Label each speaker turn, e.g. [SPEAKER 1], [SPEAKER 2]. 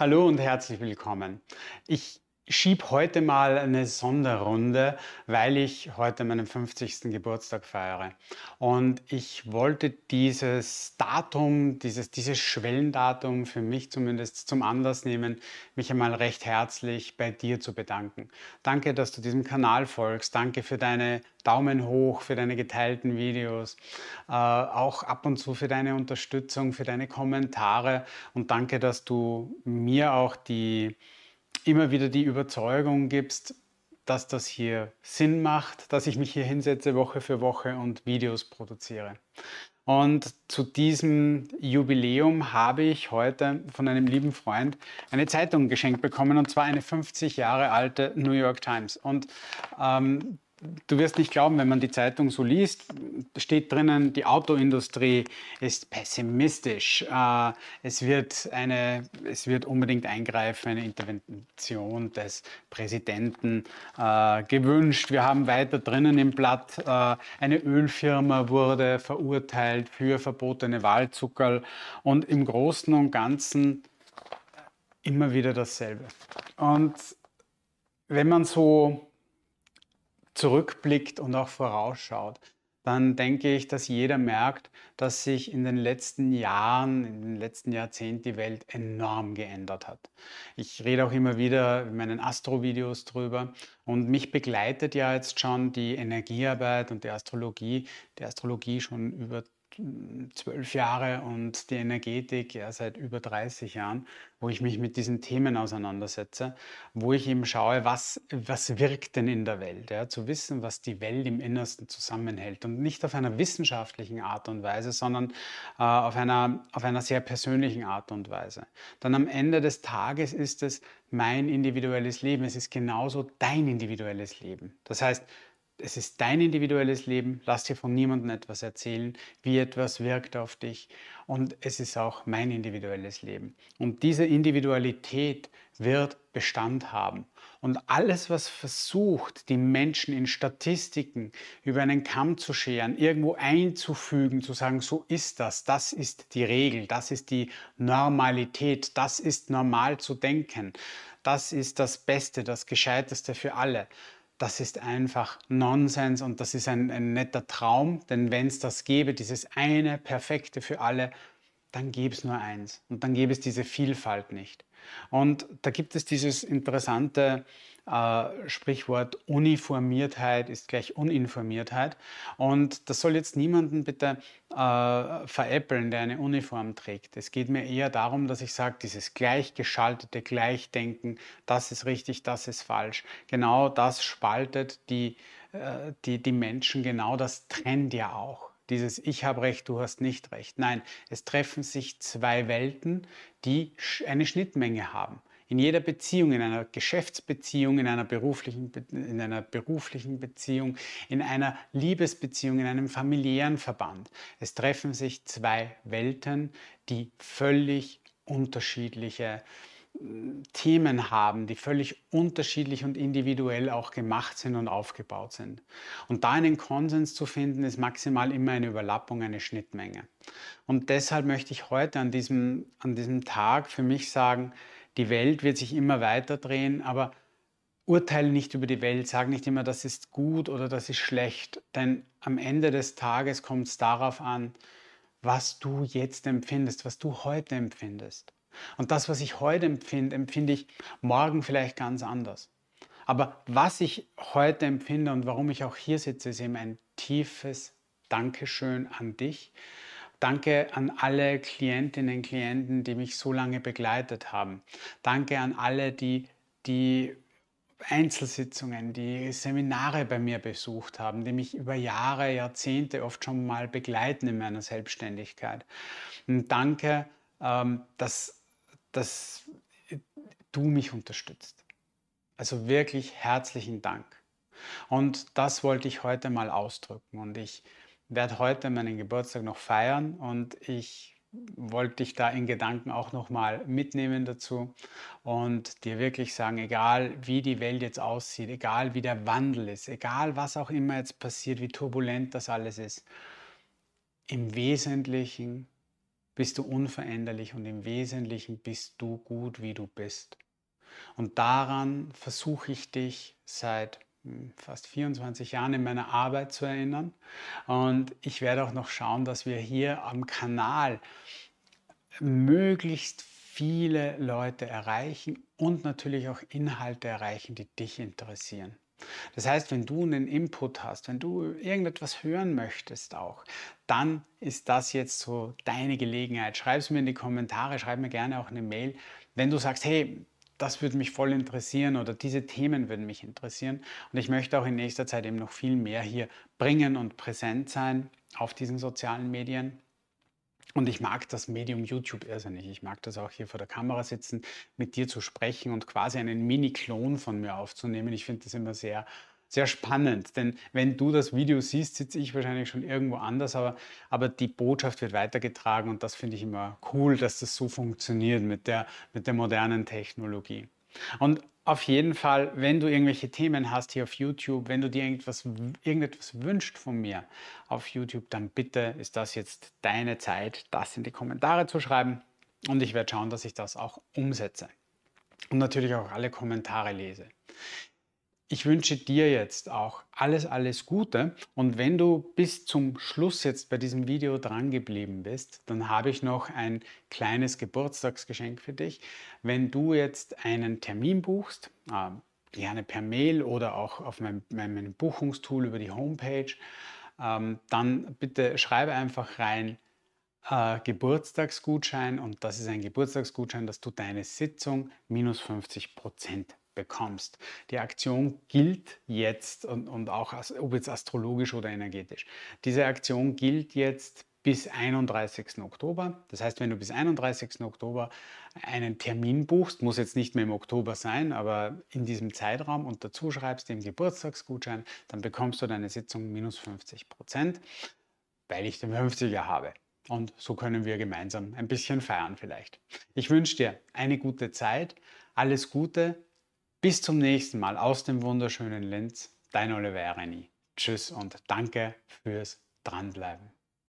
[SPEAKER 1] Hallo und herzlich willkommen. Ich schieb heute mal eine Sonderrunde, weil ich heute meinen 50. Geburtstag feiere. Und ich wollte dieses Datum, dieses, dieses Schwellendatum für mich zumindest zum Anlass nehmen, mich einmal recht herzlich bei dir zu bedanken. Danke, dass du diesem Kanal folgst. Danke für deine Daumen hoch, für deine geteilten Videos. Äh, auch ab und zu für deine Unterstützung, für deine Kommentare. Und danke, dass du mir auch die immer wieder die Überzeugung gibst, dass das hier Sinn macht, dass ich mich hier hinsetze Woche für Woche und Videos produziere. Und zu diesem Jubiläum habe ich heute von einem lieben Freund eine Zeitung geschenkt bekommen, und zwar eine 50 Jahre alte New York Times. Und ähm, Du wirst nicht glauben, wenn man die Zeitung so liest, steht drinnen, die Autoindustrie ist pessimistisch. Äh, es, wird eine, es wird unbedingt eingreifen, eine Intervention des Präsidenten äh, gewünscht. Wir haben weiter drinnen im Blatt, äh, eine Ölfirma wurde verurteilt für verbotene Wahlzuckerl und im Großen und Ganzen immer wieder dasselbe. Und wenn man so zurückblickt und auch vorausschaut, dann denke ich, dass jeder merkt, dass sich in den letzten Jahren, in den letzten Jahrzehnten die Welt enorm geändert hat. Ich rede auch immer wieder in meinen Astro-Videos drüber und mich begleitet ja jetzt schon die Energiearbeit und die Astrologie, die Astrologie schon über zwölf Jahre und die Energetik ja, seit über 30 Jahren, wo ich mich mit diesen Themen auseinandersetze, wo ich eben schaue, was, was wirkt denn in der Welt, ja, zu wissen, was die Welt im Innersten zusammenhält und nicht auf einer wissenschaftlichen Art und Weise, sondern äh, auf, einer, auf einer sehr persönlichen Art und Weise. Dann am Ende des Tages ist es mein individuelles Leben, es ist genauso dein individuelles Leben. Das heißt, es ist dein individuelles Leben, lass dir von niemandem etwas erzählen, wie etwas wirkt auf dich und es ist auch mein individuelles Leben. Und diese Individualität wird Bestand haben. Und alles, was versucht, die Menschen in Statistiken über einen Kamm zu scheren, irgendwo einzufügen, zu sagen, so ist das, das ist die Regel, das ist die Normalität, das ist normal zu denken, das ist das Beste, das Gescheiteste für alle das ist einfach Nonsens und das ist ein, ein netter Traum, denn wenn es das gäbe, dieses eine perfekte für alle, dann gäbe es nur eins und dann gäbe es diese Vielfalt nicht. Und da gibt es dieses interessante äh, Sprichwort Uniformiertheit ist gleich Uninformiertheit. Und das soll jetzt niemanden bitte äh, veräppeln, der eine Uniform trägt. Es geht mir eher darum, dass ich sage, dieses gleichgeschaltete Gleichdenken, das ist richtig, das ist falsch. Genau das spaltet die, äh, die, die Menschen, genau das trennt ja auch dieses Ich habe recht, du hast nicht recht. Nein, es treffen sich zwei Welten, die eine Schnittmenge haben. In jeder Beziehung, in einer Geschäftsbeziehung, in einer beruflichen, in einer beruflichen Beziehung, in einer Liebesbeziehung, in einem familiären Verband. Es treffen sich zwei Welten, die völlig unterschiedliche äh, Themen haben, die völlig unterschiedlich und individuell auch gemacht sind und aufgebaut sind. Und da einen Konsens zu finden, ist maximal immer eine Überlappung, eine Schnittmenge. Und deshalb möchte ich heute an diesem, an diesem Tag für mich sagen, die Welt wird sich immer weiter drehen, aber urteile nicht über die Welt, sag nicht immer, das ist gut oder das ist schlecht, denn am Ende des Tages kommt es darauf an, was du jetzt empfindest, was du heute empfindest. Und das, was ich heute empfinde, empfinde ich morgen vielleicht ganz anders. Aber was ich heute empfinde und warum ich auch hier sitze, ist eben ein tiefes Dankeschön an dich. Danke an alle Klientinnen und Klienten, die mich so lange begleitet haben. Danke an alle, die die Einzelsitzungen, die Seminare bei mir besucht haben, die mich über Jahre, Jahrzehnte oft schon mal begleiten in meiner Selbstständigkeit. Und danke, ähm, dass dass äh, du mich unterstützt. Also wirklich herzlichen Dank. Und das wollte ich heute mal ausdrücken. Und ich werde heute meinen Geburtstag noch feiern und ich wollte dich da in Gedanken auch nochmal mitnehmen dazu und dir wirklich sagen, egal wie die Welt jetzt aussieht, egal wie der Wandel ist, egal was auch immer jetzt passiert, wie turbulent das alles ist, im Wesentlichen bist du unveränderlich und im Wesentlichen bist du gut, wie du bist. Und daran versuche ich dich seit hm, fast 24 Jahren in meiner Arbeit zu erinnern. Und ich werde auch noch schauen, dass wir hier am Kanal möglichst viele Leute erreichen und natürlich auch Inhalte erreichen, die dich interessieren. Das heißt, wenn du einen Input hast, wenn du irgendetwas hören möchtest auch, dann ist das jetzt so deine Gelegenheit. Schreib es mir in die Kommentare, schreib mir gerne auch eine Mail. Wenn du sagst, hey, das würde mich voll interessieren oder diese Themen würden mich interessieren und ich möchte auch in nächster Zeit eben noch viel mehr hier bringen und präsent sein auf diesen sozialen Medien, und ich mag das Medium YouTube irrsinnig. Ich mag das auch hier vor der Kamera sitzen, mit dir zu sprechen und quasi einen Mini-Klon von mir aufzunehmen. Ich finde das immer sehr, sehr spannend. Denn wenn du das Video siehst, sitze ich wahrscheinlich schon irgendwo anders, aber, aber die Botschaft wird weitergetragen und das finde ich immer cool, dass das so funktioniert mit der, mit der modernen Technologie. Und auf jeden Fall, wenn du irgendwelche Themen hast hier auf YouTube, wenn du dir irgendwas, irgendetwas wünscht von mir auf YouTube, dann bitte ist das jetzt deine Zeit, das in die Kommentare zu schreiben. Und ich werde schauen, dass ich das auch umsetze. Und natürlich auch alle Kommentare lese ich wünsche dir jetzt auch alles, alles Gute. Und wenn du bis zum Schluss jetzt bei diesem Video dran geblieben bist, dann habe ich noch ein kleines Geburtstagsgeschenk für dich. Wenn du jetzt einen Termin buchst, äh, gerne per Mail oder auch auf meinem, meinem Buchungstool über die Homepage, ähm, dann bitte schreibe einfach rein, äh, Geburtstagsgutschein und das ist ein Geburtstagsgutschein, dass du deine Sitzung minus 50 Prozent bekommst. Die Aktion gilt jetzt und, und auch, ob jetzt astrologisch oder energetisch, diese Aktion gilt jetzt bis 31. Oktober. Das heißt, wenn du bis 31. Oktober einen Termin buchst, muss jetzt nicht mehr im Oktober sein, aber in diesem Zeitraum und dazu schreibst den Geburtstagsgutschein, dann bekommst du deine Sitzung minus 50 Prozent, weil ich den 50er habe. Und so können wir gemeinsam ein bisschen feiern vielleicht. Ich wünsche dir eine gute Zeit, alles Gute, bis zum nächsten Mal aus dem wunderschönen Linz, dein Oliver Reni. Tschüss und danke fürs Dranbleiben.